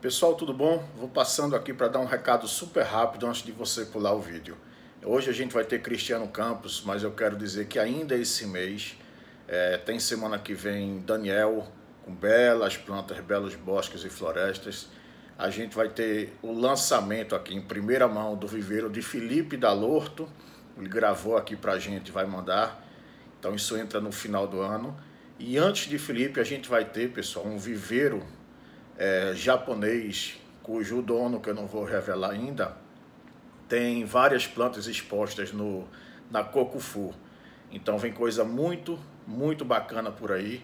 Pessoal, tudo bom? Vou passando aqui para dar um recado super rápido antes de você pular o vídeo. Hoje a gente vai ter Cristiano Campos, mas eu quero dizer que ainda esse mês, é, tem semana que vem Daniel, com belas plantas, belos bosques e florestas. A gente vai ter o lançamento aqui em primeira mão do viveiro de Felipe Dalorto. Ele gravou aqui para a gente, vai mandar. Então isso entra no final do ano. E antes de Felipe, a gente vai ter, pessoal, um viveiro é, japonês, cujo dono, que eu não vou revelar ainda, tem várias plantas expostas no, na Cocufu. Então vem coisa muito, muito bacana por aí.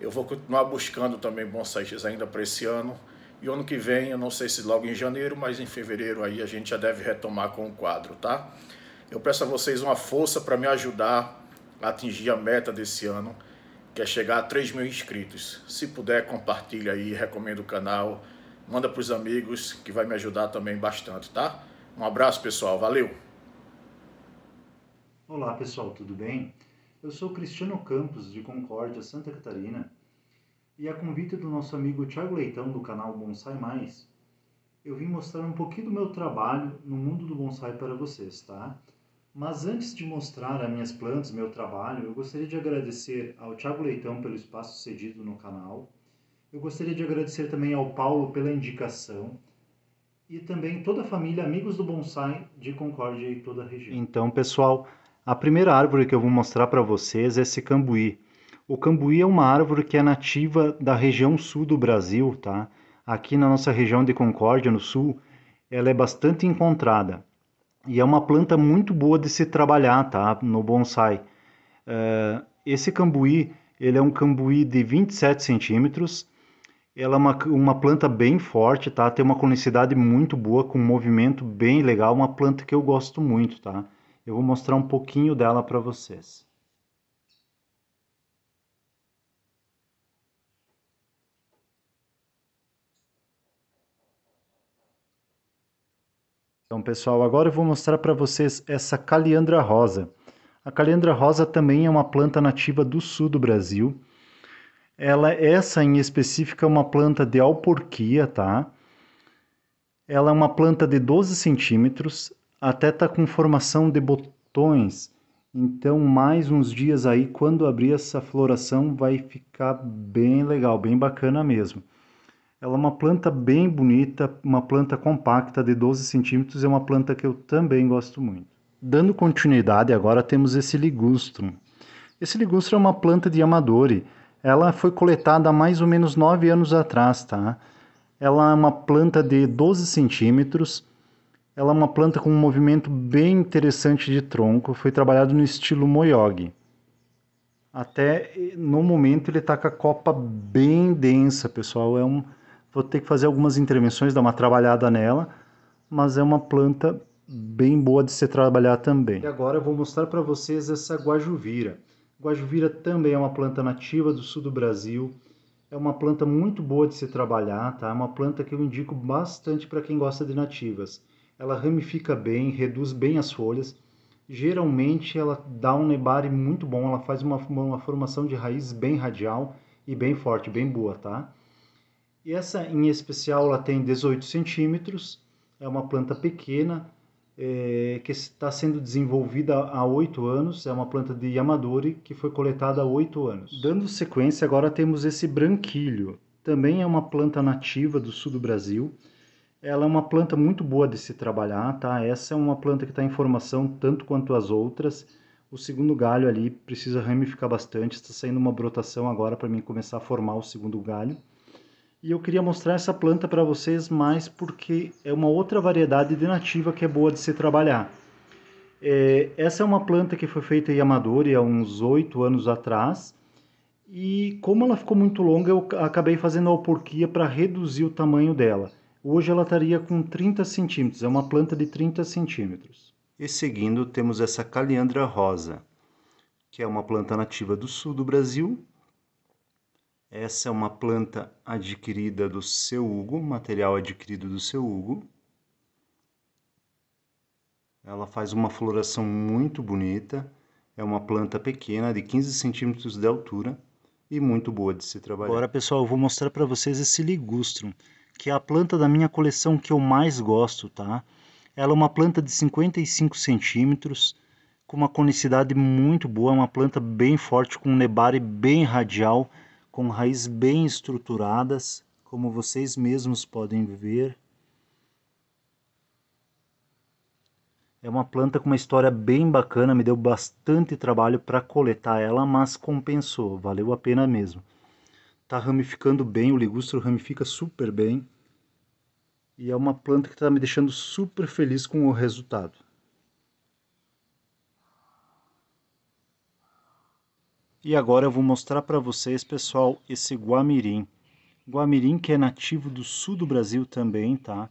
Eu vou continuar buscando também bonsais ainda para esse ano. E ano que vem, eu não sei se logo em janeiro, mas em fevereiro aí a gente já deve retomar com o quadro, tá? Eu peço a vocês uma força para me ajudar a atingir a meta desse ano Quer chegar a 3 mil inscritos. Se puder, compartilha aí, recomenda o canal, manda para os amigos, que vai me ajudar também bastante, tá? Um abraço, pessoal. Valeu! Olá, pessoal. Tudo bem? Eu sou Cristiano Campos, de Concórdia, Santa Catarina. E a convite do nosso amigo Tiago Leitão, do canal Bonsai Mais, eu vim mostrar um pouquinho do meu trabalho no mundo do bonsai para vocês, tá? Mas antes de mostrar as minhas plantas, meu trabalho, eu gostaria de agradecer ao Tiago Leitão pelo espaço cedido no canal. Eu gostaria de agradecer também ao Paulo pela indicação e também toda a família Amigos do Bonsai de Concórdia e toda a região. Então, pessoal, a primeira árvore que eu vou mostrar para vocês é esse cambuí. O cambuí é uma árvore que é nativa da região sul do Brasil, tá? Aqui na nossa região de Concórdia, no sul, ela é bastante encontrada. E é uma planta muito boa de se trabalhar, tá? No bonsai. Eh, esse cambuí, ele é um cambuí de 27 centímetros. Ela é uma, uma planta bem forte, tá? Tem uma conicidade muito boa, com um movimento bem legal. Uma planta que eu gosto muito, tá? Eu vou mostrar um pouquinho dela para vocês. Então, pessoal, agora eu vou mostrar para vocês essa Caliandra rosa. A Caliandra rosa também é uma planta nativa do sul do Brasil. Ela, essa em específico, é uma planta de alporquia, tá? Ela é uma planta de 12 centímetros, até tá com formação de botões. Então, mais uns dias aí, quando abrir essa floração, vai ficar bem legal, bem bacana mesmo. Ela é uma planta bem bonita, uma planta compacta de 12 centímetros, é uma planta que eu também gosto muito. Dando continuidade, agora temos esse ligustrum. Esse ligustrum é uma planta de amadori. Ela foi coletada há mais ou menos 9 anos atrás, tá? Ela é uma planta de 12 centímetros, ela é uma planta com um movimento bem interessante de tronco, foi trabalhado no estilo Moyogi. Até eh, no momento ele está com a copa bem densa, pessoal. É um, Vou ter que fazer algumas intervenções, dar uma trabalhada nela, mas é uma planta bem boa de se trabalhar também. E agora eu vou mostrar para vocês essa guajuvira. Guajuvira também é uma planta nativa do sul do Brasil. É uma planta muito boa de se trabalhar, tá? É uma planta que eu indico bastante para quem gosta de nativas. Ela ramifica bem, reduz bem as folhas. Geralmente ela dá um nebari muito bom, ela faz uma, uma formação de raiz bem radial e bem forte, bem boa, tá? E essa em especial ela tem 18 centímetros, é uma planta pequena é, que está sendo desenvolvida há oito anos, é uma planta de Yamadori que foi coletada há oito anos. Dando sequência, agora temos esse branquilho, também é uma planta nativa do sul do Brasil. Ela é uma planta muito boa de se trabalhar, tá? Essa é uma planta que está em formação tanto quanto as outras. O segundo galho ali precisa ramificar bastante, está saindo uma brotação agora para mim começar a formar o segundo galho. E eu queria mostrar essa planta para vocês mais porque é uma outra variedade de nativa que é boa de se trabalhar. É, essa é uma planta que foi feita em Amadori há uns oito anos atrás. E como ela ficou muito longa, eu acabei fazendo a alporquia para reduzir o tamanho dela. Hoje ela estaria com 30 centímetros, é uma planta de 30 centímetros. E seguindo, temos essa Caliandra rosa, que é uma planta nativa do sul do Brasil, essa é uma planta adquirida do seu Hugo, material adquirido do seu Hugo. Ela faz uma floração muito bonita. É uma planta pequena, de 15 centímetros de altura e muito boa de se trabalhar. Agora, pessoal, eu vou mostrar para vocês esse ligustrum, que é a planta da minha coleção que eu mais gosto, tá? Ela é uma planta de 55 centímetros, com uma conicidade muito boa, uma planta bem forte, com um nebare bem radial, com raízes bem estruturadas, como vocês mesmos podem ver. É uma planta com uma história bem bacana, me deu bastante trabalho para coletar ela, mas compensou, valeu a pena mesmo. Tá ramificando bem, o ligustro ramifica super bem. E é uma planta que está me deixando super feliz com o resultado. E agora eu vou mostrar para vocês, pessoal, esse guamirim. Guamirim que é nativo do sul do Brasil também, tá?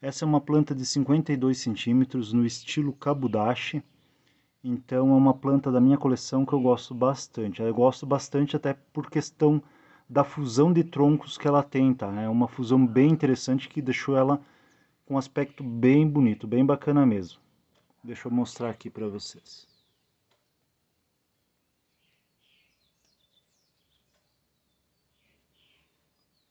Essa é uma planta de 52 centímetros no estilo kabudashi. Então é uma planta da minha coleção que eu gosto bastante. Eu gosto bastante até por questão da fusão de troncos que ela tem, tá? É uma fusão bem interessante que deixou ela com um aspecto bem bonito, bem bacana mesmo. Deixa eu mostrar aqui para vocês.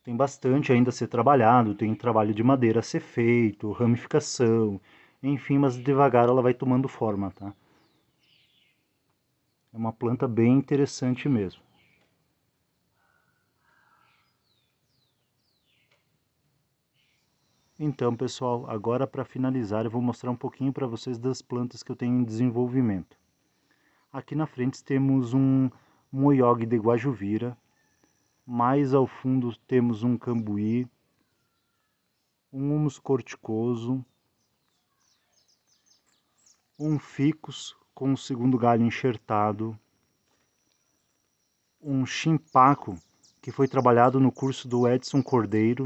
tem bastante ainda a ser trabalhado, tem trabalho de madeira a ser feito, ramificação, enfim, mas devagar ela vai tomando forma, tá? É uma planta bem interessante mesmo. Então, pessoal, agora para finalizar, eu vou mostrar um pouquinho para vocês das plantas que eu tenho em desenvolvimento. Aqui na frente temos um Moyog de Guajuvira, mais ao fundo temos um cambuí, um humus corticoso, um ficus com o segundo galho enxertado, um chimpaco que foi trabalhado no curso do Edson Cordeiro,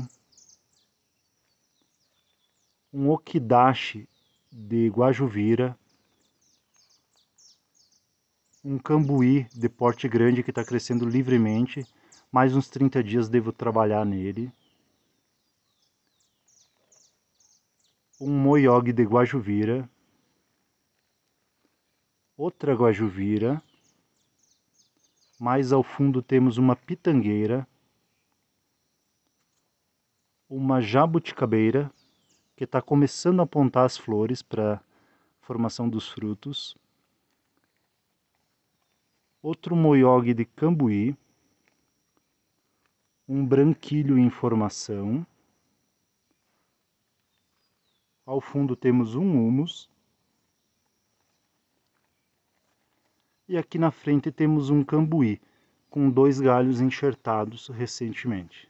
um okidashi de Guajuvira, um cambuí de porte grande que está crescendo livremente mais uns 30 dias devo trabalhar nele. Um moyog de Guajuvira. Outra Guajuvira. Mais ao fundo temos uma pitangueira. Uma jabuticabeira que está começando a apontar as flores para formação dos frutos. Outro moyog de cambuí um branquilho em formação. Ao fundo temos um humus. E aqui na frente temos um cambuí, com dois galhos enxertados recentemente.